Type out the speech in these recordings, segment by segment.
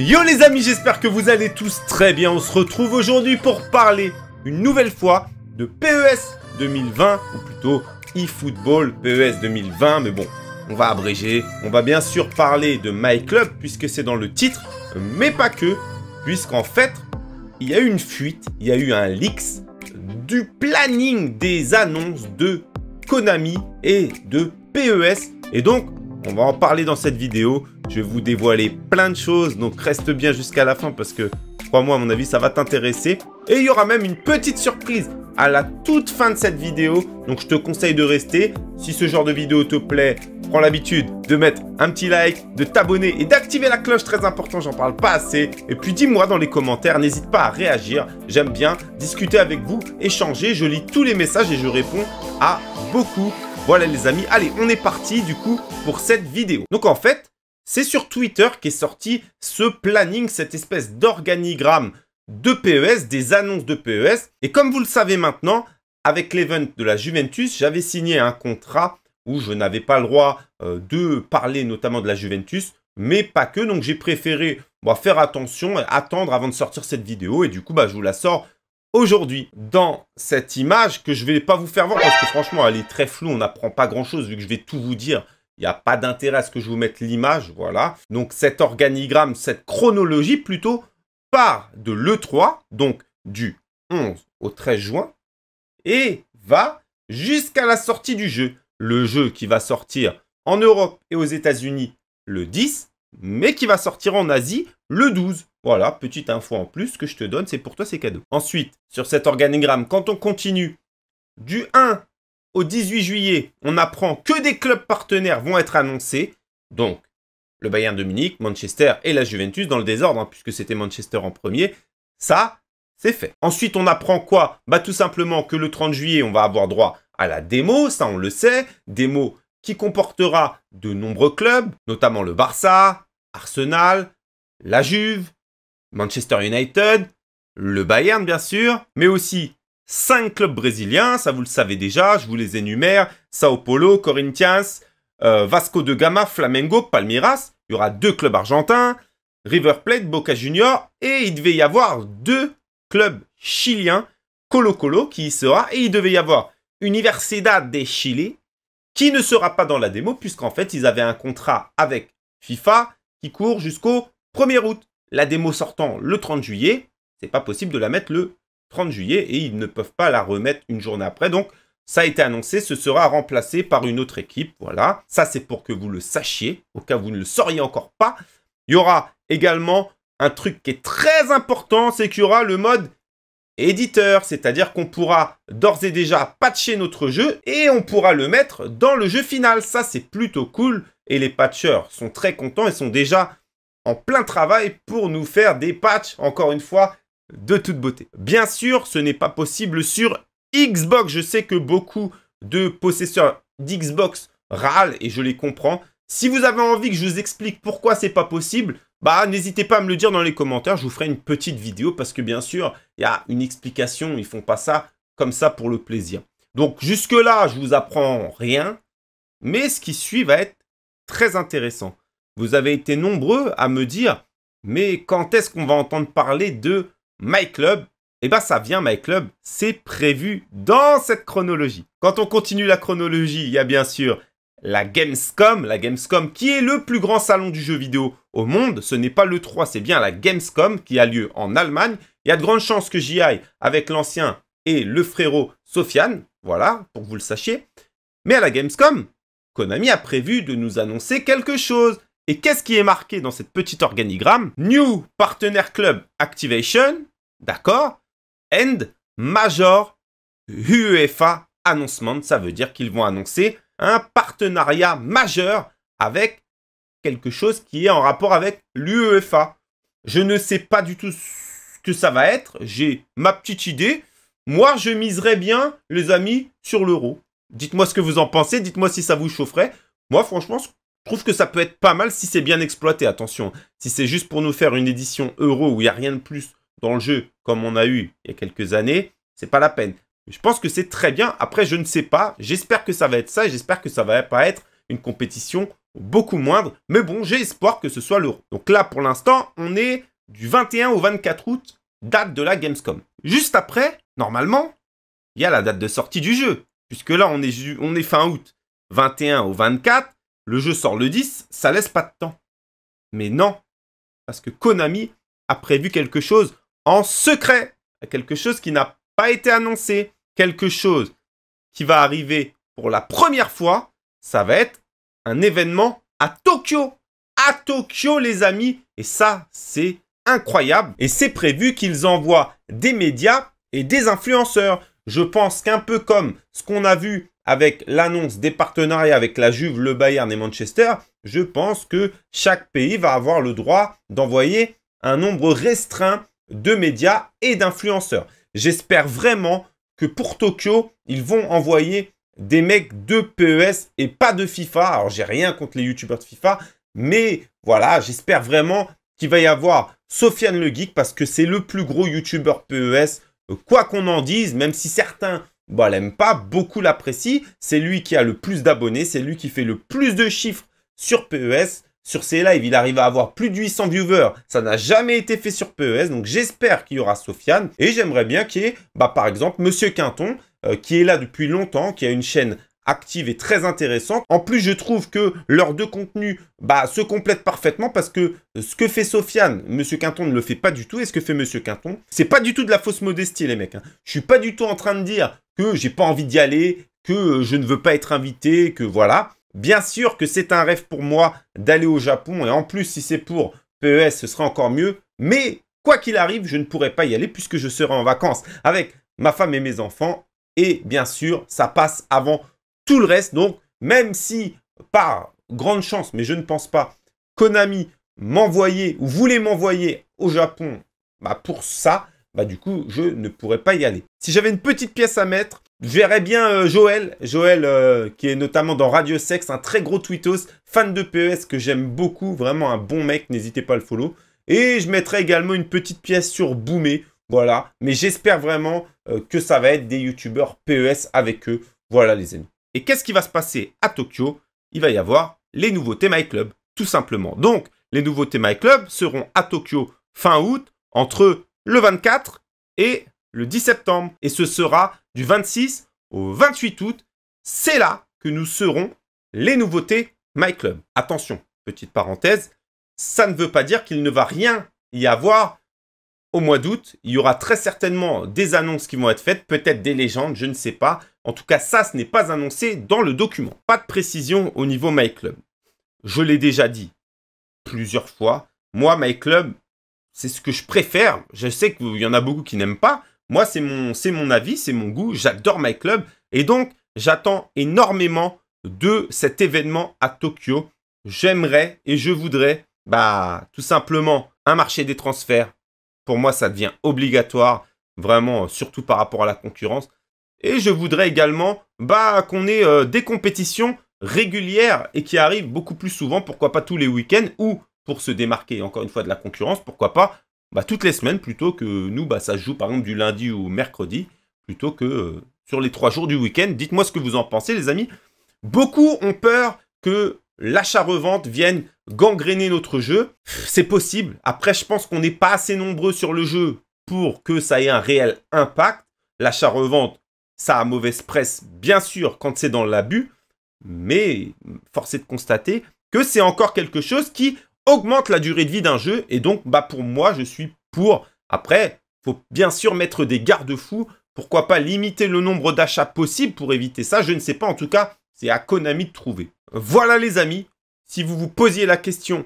Yo les amis, j'espère que vous allez tous très bien. On se retrouve aujourd'hui pour parler une nouvelle fois de PES 2020, ou plutôt eFootball PES 2020, mais bon, on va abréger. On va bien sûr parler de MyClub puisque c'est dans le titre, mais pas que, puisqu'en fait, il y a eu une fuite, il y a eu un leaks du planning des annonces de Konami et de PES. Et donc, on va en parler dans cette vidéo. Je vais vous dévoiler plein de choses, donc reste bien jusqu'à la fin parce que, crois-moi, à mon avis, ça va t'intéresser. Et il y aura même une petite surprise à la toute fin de cette vidéo, donc je te conseille de rester. Si ce genre de vidéo te plaît, prends l'habitude de mettre un petit like, de t'abonner et d'activer la cloche, très important, j'en parle pas assez. Et puis dis-moi dans les commentaires, n'hésite pas à réagir, j'aime bien discuter avec vous, échanger, je lis tous les messages et je réponds à beaucoup. Voilà les amis, allez, on est parti du coup pour cette vidéo. Donc en fait, c'est sur Twitter qu'est sorti ce planning, cette espèce d'organigramme de PES, des annonces de PES. Et comme vous le savez maintenant, avec l'event de la Juventus, j'avais signé un contrat où je n'avais pas le droit euh, de parler notamment de la Juventus, mais pas que. Donc j'ai préféré bah, faire attention, et attendre avant de sortir cette vidéo. Et du coup, bah, je vous la sors aujourd'hui dans cette image que je ne vais pas vous faire voir parce que franchement, elle est très floue. On n'apprend pas grand-chose vu que je vais tout vous dire il n'y a pas d'intérêt à ce que je vous mette l'image, voilà. Donc cet organigramme, cette chronologie plutôt, part de l'E3, donc du 11 au 13 juin, et va jusqu'à la sortie du jeu. Le jeu qui va sortir en Europe et aux États-Unis le 10, mais qui va sortir en Asie le 12. Voilà, petite info en plus que je te donne, c'est pour toi, c'est cadeau. Ensuite, sur cet organigramme, quand on continue du 1 au 18 juillet, on apprend que des clubs partenaires vont être annoncés. Donc, le Bayern de Munich, Manchester et la Juventus dans le désordre, hein, puisque c'était Manchester en premier. Ça, c'est fait. Ensuite, on apprend quoi Bah tout simplement que le 30 juillet, on va avoir droit à la démo, ça on le sait, démo qui comportera de nombreux clubs, notamment le Barça, Arsenal, la Juve, Manchester United, le Bayern bien sûr, mais aussi Cinq clubs brésiliens, ça vous le savez déjà, je vous les énumère. Sao Paulo, Corinthians, euh, Vasco de Gama, Flamengo, Palmeiras. Il y aura deux clubs argentins, River Plate, Boca Junior. Et il devait y avoir deux clubs chiliens, Colo Colo qui y sera. Et il devait y avoir Universidad de Chile qui ne sera pas dans la démo puisqu'en fait ils avaient un contrat avec FIFA qui court jusqu'au 1er août. La démo sortant le 30 juillet, c'est pas possible de la mettre le 30 juillet et ils ne peuvent pas la remettre une journée après. Donc, ça a été annoncé, ce sera remplacé par une autre équipe. Voilà, ça c'est pour que vous le sachiez, au cas où vous ne le sauriez encore pas. Il y aura également un truc qui est très important, c'est qu'il y aura le mode éditeur, c'est-à-dire qu'on pourra d'ores et déjà patcher notre jeu et on pourra le mettre dans le jeu final. Ça c'est plutôt cool et les patcheurs sont très contents et sont déjà en plein travail pour nous faire des patchs, encore une fois, de toute beauté. Bien sûr, ce n'est pas possible sur Xbox. Je sais que beaucoup de possesseurs d'Xbox râlent et je les comprends. Si vous avez envie que je vous explique pourquoi c'est pas possible, bah n'hésitez pas à me le dire dans les commentaires, je vous ferai une petite vidéo parce que bien sûr, il y a une explication, ils font pas ça comme ça pour le plaisir. Donc jusque-là, je vous apprends rien, mais ce qui suit va être très intéressant. Vous avez été nombreux à me dire mais quand est-ce qu'on va entendre parler de My Club, eh ben ça vient My Club, c'est prévu dans cette chronologie. Quand on continue la chronologie, il y a bien sûr la Gamescom, la Gamescom qui est le plus grand salon du jeu vidéo au monde, ce n'est pas le 3, c'est bien la Gamescom qui a lieu en Allemagne. Il y a de grandes chances que j'y aille avec l'ancien et le frérot Sofiane, voilà, pour que vous le sachiez. Mais à la Gamescom, Konami a prévu de nous annoncer quelque chose. Et qu'est-ce qui est marqué dans cette petite organigramme New Partner Club Activation, D'accord End major UEFA announcement, ça veut dire qu'ils vont annoncer un partenariat majeur avec quelque chose qui est en rapport avec l'UEFA. Je ne sais pas du tout ce que ça va être, j'ai ma petite idée. Moi, je miserais bien, les amis, sur l'euro. Dites-moi ce que vous en pensez, dites-moi si ça vous chaufferait. Moi, franchement, je trouve que ça peut être pas mal si c'est bien exploité, attention. Si c'est juste pour nous faire une édition euro où il n'y a rien de plus dans le jeu comme on a eu il y a quelques années, c'est pas la peine. Je pense que c'est très bien. Après, je ne sais pas. J'espère que ça va être ça j'espère que ça va pas être une compétition beaucoup moindre. Mais bon, j'ai espoir que ce soit lourd. Donc là, pour l'instant, on est du 21 au 24 août, date de la Gamescom. Juste après, normalement, il y a la date de sortie du jeu. Puisque là, on est, on est fin août, 21 au 24, le jeu sort le 10, ça laisse pas de temps. Mais non, parce que Konami a prévu quelque chose en secret, à quelque chose qui n'a pas été annoncé, quelque chose qui va arriver pour la première fois, ça va être un événement à Tokyo. À Tokyo, les amis. Et ça, c'est incroyable. Et c'est prévu qu'ils envoient des médias et des influenceurs. Je pense qu'un peu comme ce qu'on a vu avec l'annonce des partenariats avec la Juve, le Bayern et Manchester, je pense que chaque pays va avoir le droit d'envoyer un nombre restreint de médias et d'influenceurs. J'espère vraiment que pour Tokyo, ils vont envoyer des mecs de PES et pas de FIFA. Alors, j'ai rien contre les youtubeurs de FIFA, mais voilà, j'espère vraiment qu'il va y avoir Sofiane Le Geek parce que c'est le plus gros youtubeur PES, quoi qu'on en dise, même si certains bon, bah, l'aiment pas, beaucoup l'apprécient. C'est lui qui a le plus d'abonnés, c'est lui qui fait le plus de chiffres sur PES sur ces lives, il arrive à avoir plus de 800 viewers. Ça n'a jamais été fait sur PES, donc j'espère qu'il y aura Sofiane. Et j'aimerais bien qu'il y ait, bah, par exemple, Monsieur Quinton, euh, qui est là depuis longtemps, qui a une chaîne active et très intéressante. En plus, je trouve que leurs deux contenus bah, se complètent parfaitement parce que ce que fait Sofiane, Monsieur Quinton ne le fait pas du tout. Et ce que fait Monsieur Quinton, c'est pas du tout de la fausse modestie, les mecs. Hein. Je suis pas du tout en train de dire que j'ai pas envie d'y aller, que euh, je ne veux pas être invité, que voilà. Bien sûr que c'est un rêve pour moi d'aller au Japon, et en plus, si c'est pour PES, ce serait encore mieux, mais quoi qu'il arrive, je ne pourrai pas y aller puisque je serai en vacances avec ma femme et mes enfants, et bien sûr, ça passe avant tout le reste, donc même si, par grande chance, mais je ne pense pas, Konami m'envoyait ou voulait m'envoyer au Japon bah pour ça, bah, du coup, je ne pourrais pas y aller. Si j'avais une petite pièce à mettre, je verrais bien euh, Joël, Joël euh, qui est notamment dans Radio Sex, un très gros tweetos, fan de PES que j'aime beaucoup, vraiment un bon mec, n'hésitez pas à le follow. Et je mettrai également une petite pièce sur Boomé, voilà. Mais j'espère vraiment euh, que ça va être des youtubeurs PES avec eux, voilà les amis. Et qu'est-ce qui va se passer à Tokyo Il va y avoir les nouveautés My Club, tout simplement. Donc, les nouveautés My Club seront à Tokyo fin août, entre le 24 et le 10 septembre. Et ce sera du 26 au 28 août. C'est là que nous serons les nouveautés MyClub. Attention, petite parenthèse, ça ne veut pas dire qu'il ne va rien y avoir au mois d'août. Il y aura très certainement des annonces qui vont être faites, peut-être des légendes, je ne sais pas. En tout cas, ça, ce n'est pas annoncé dans le document. Pas de précision au niveau MyClub. Je l'ai déjà dit plusieurs fois. Moi, MyClub... C'est ce que je préfère. Je sais qu'il y en a beaucoup qui n'aiment pas. Moi, c'est mon, c'est mon avis, c'est mon goût. J'adore My Club. Et donc, j'attends énormément de cet événement à Tokyo. J'aimerais et je voudrais, bah, tout simplement, un marché des transferts. Pour moi, ça devient obligatoire, vraiment, surtout par rapport à la concurrence. Et je voudrais également, bah, qu'on ait euh, des compétitions régulières et qui arrivent beaucoup plus souvent, pourquoi pas tous les week-ends, ou pour se démarquer encore une fois de la concurrence, pourquoi pas bah, toutes les semaines plutôt que nous, bah, ça se joue par exemple du lundi ou mercredi, plutôt que euh, sur les trois jours du week-end. Dites-moi ce que vous en pensez les amis. Beaucoup ont peur que l'achat-revente vienne gangréner notre jeu. C'est possible. Après, je pense qu'on n'est pas assez nombreux sur le jeu pour que ça ait un réel impact. L'achat-revente, ça a mauvaise presse, bien sûr, quand c'est dans l'abus, mais force est de constater que c'est encore quelque chose qui augmente la durée de vie d'un jeu. Et donc, bah, pour moi, je suis pour. Après, faut bien sûr mettre des garde-fous. Pourquoi pas limiter le nombre d'achats possibles pour éviter ça Je ne sais pas. En tout cas, c'est à Konami de trouver. Voilà les amis. Si vous vous posiez la question,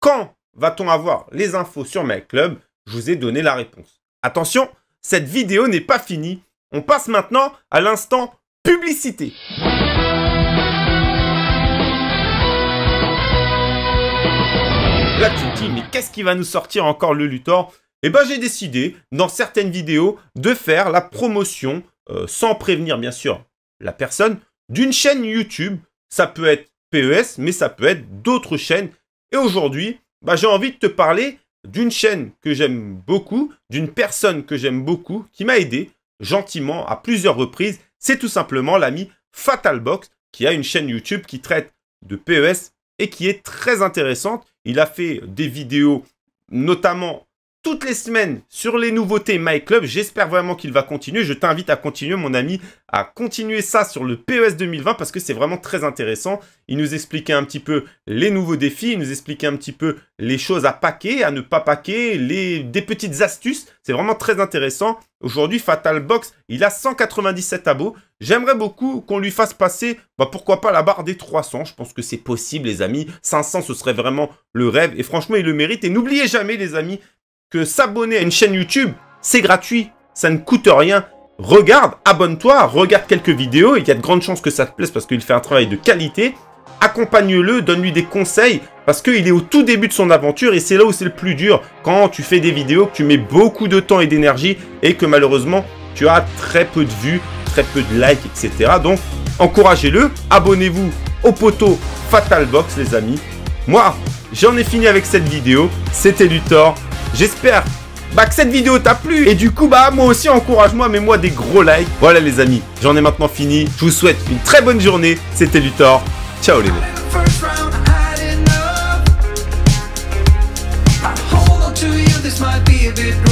quand va-t-on avoir les infos sur MyClub Je vous ai donné la réponse. Attention, cette vidéo n'est pas finie. On passe maintenant à l'instant publicité. mais qu'est-ce qui va nous sortir encore le Luthor Et eh ben, j'ai décidé, dans certaines vidéos, de faire la promotion, euh, sans prévenir, bien sûr, la personne, d'une chaîne YouTube. Ça peut être PES, mais ça peut être d'autres chaînes. Et aujourd'hui, bah, j'ai envie de te parler d'une chaîne que j'aime beaucoup, d'une personne que j'aime beaucoup, qui m'a aidé gentiment à plusieurs reprises. C'est tout simplement l'ami Fatalbox, qui a une chaîne YouTube qui traite de PES et qui est très intéressante. Il a fait des vidéos, notamment toutes les semaines sur les nouveautés MyClub, J'espère vraiment qu'il va continuer. Je t'invite à continuer, mon ami, à continuer ça sur le PES 2020 parce que c'est vraiment très intéressant. Il nous expliquait un petit peu les nouveaux défis, il nous expliquait un petit peu les choses à paquer, à ne pas paquer, les... des petites astuces. C'est vraiment très intéressant. Aujourd'hui, Fatal Box, il a 197 abos. J'aimerais beaucoup qu'on lui fasse passer, bah pourquoi pas, la barre des 300. Je pense que c'est possible, les amis. 500, ce serait vraiment le rêve. Et franchement, il le mérite. Et n'oubliez jamais, les amis, que s'abonner à une chaîne YouTube, c'est gratuit, ça ne coûte rien. Regarde, abonne-toi, regarde quelques vidéos, il y a de grandes chances que ça te plaise parce qu'il fait un travail de qualité. Accompagne-le, donne-lui des conseils parce qu'il est au tout début de son aventure et c'est là où c'est le plus dur quand tu fais des vidéos, que tu mets beaucoup de temps et d'énergie et que malheureusement tu as très peu de vues, très peu de likes, etc. Donc encouragez-le, abonnez-vous au poteau Fatal Box les amis. Moi, j'en ai fini avec cette vidéo, c'était Luthor, J'espère bah, que cette vidéo t'a plu et du coup bah moi aussi encourage-moi mets-moi des gros likes. Voilà les amis, j'en ai maintenant fini. Je vous souhaite une très bonne journée. C'était Luthor. Ciao les mecs.